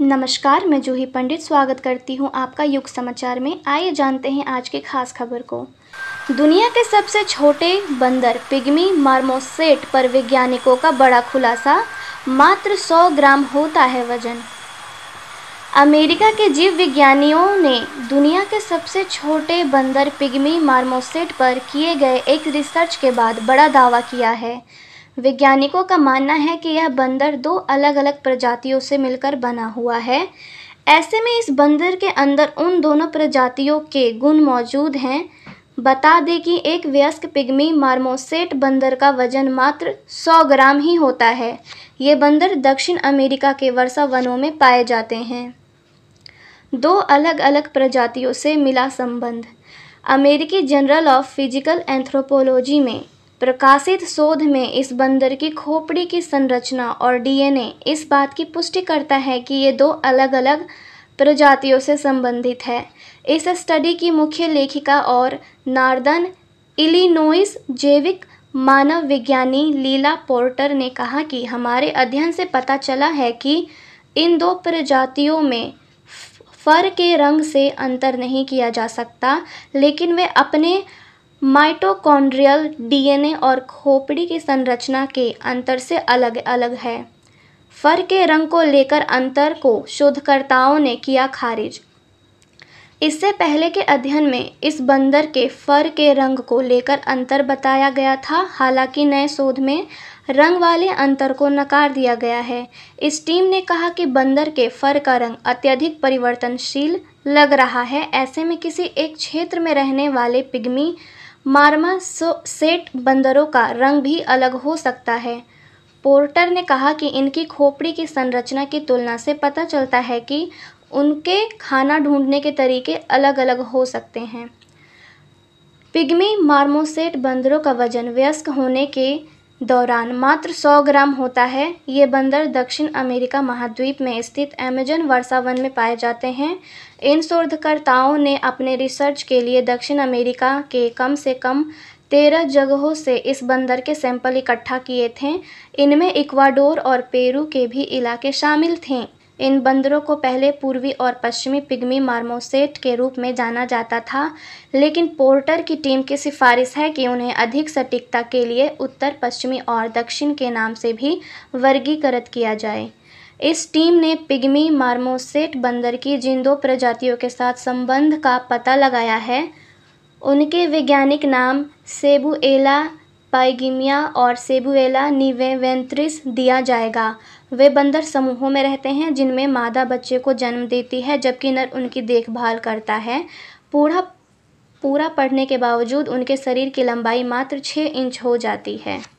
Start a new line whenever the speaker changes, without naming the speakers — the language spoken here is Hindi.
नमस्कार मैं जूही पंडित स्वागत करती हूं आपका युग समाचार में आइए जानते हैं आज के खास खबर को दुनिया के सबसे छोटे बंदर पिग्मी मार्मोसेट पर वैज्ञानिकों का बड़ा खुलासा मात्र 100 ग्राम होता है वजन अमेरिका के जीव विज्ञानियों ने दुनिया के सबसे छोटे बंदर पिग्मी मार्मोसेट पर किए गए एक रिसर्च के बाद बड़ा दावा किया है वैज्ञानिकों का मानना है कि यह बंदर दो अलग अलग प्रजातियों से मिलकर बना हुआ है ऐसे में इस बंदर के अंदर उन दोनों प्रजातियों के गुण मौजूद हैं बता दें कि एक वयस्क पिग्मी मार्मोसेट बंदर का वजन मात्र 100 ग्राम ही होता है ये बंदर दक्षिण अमेरिका के वर्षा वनों में पाए जाते हैं दो अलग अलग प्रजातियों से मिला संबंध अमेरिकी जनरल ऑफ फिजिकल एंथ्रोपोलॉजी में प्रकाशित शोध में इस बंदर की खोपड़ी की संरचना और डीएनए इस बात की पुष्टि करता है कि ये दो अलग अलग प्रजातियों से संबंधित है इस स्टडी की मुख्य लेखिका और नार्दन इलिनोइस जैविक मानव विज्ञानी लीला पोर्टर ने कहा कि हमारे अध्ययन से पता चला है कि इन दो प्रजातियों में फर के रंग से अंतर नहीं किया जा सकता लेकिन वे अपने माइटोकॉन्ड्रियल डीएनए और खोपड़ी की संरचना के अंतर से अलग अलग है फर के रंग को लेकर अंतर को शोधकर्ताओं ने किया खारिज इससे पहले के अध्ययन में इस बंदर के फर के रंग को लेकर अंतर बताया गया था हालांकि नए शोध में रंग वाले अंतर को नकार दिया गया है इस टीम ने कहा कि बंदर के फर का रंग अत्यधिक परिवर्तनशील लग रहा है ऐसे में किसी एक क्षेत्र में रहने वाले पिग्मी मार्मा सेट बंदरों का रंग भी अलग हो सकता है पोर्टर ने कहा कि इनकी खोपड़ी की संरचना की तुलना से पता चलता है कि उनके खाना ढूंढने के तरीके अलग अलग हो सकते हैं पिग्मी मार्मोसेट बंदरों का वजन वयस्क होने के दौरान मात्र सौ ग्राम होता है ये बंदर दक्षिण अमेरिका महाद्वीप में स्थित एमेजन वर्षावन में पाए जाते हैं इन शोधकर्ताओं ने अपने रिसर्च के लिए दक्षिण अमेरिका के कम से कम तेरह जगहों से इस बंदर के सैंपल इकट्ठा किए थे इनमें इक्वाडोर और पेरू के भी इलाके शामिल थे इन बंदरों को पहले पूर्वी और पश्चिमी पिग्मी मार्मोसेट के रूप में जाना जाता था लेकिन पोर्टर की टीम की सिफारिश है कि उन्हें अधिक सटीकता के लिए उत्तर पश्चिमी और दक्षिण के नाम से भी वर्गीकृत किया जाए इस टीम ने पिग्मी मार्मोसेट बंदर की जिन दो प्रजातियों के साथ संबंध का पता लगाया है उनके वैज्ञानिक नाम सेबुएला पाइगिमिया और सेबुएला निवेवेंत्रिस दिया जाएगा वे बंदर समूहों में रहते हैं जिनमें मादा बच्चे को जन्म देती है जबकि नर उनकी देखभाल करता है पूरा पूरा पढ़ने के बावजूद उनके शरीर की लंबाई मात्र छः इंच हो जाती है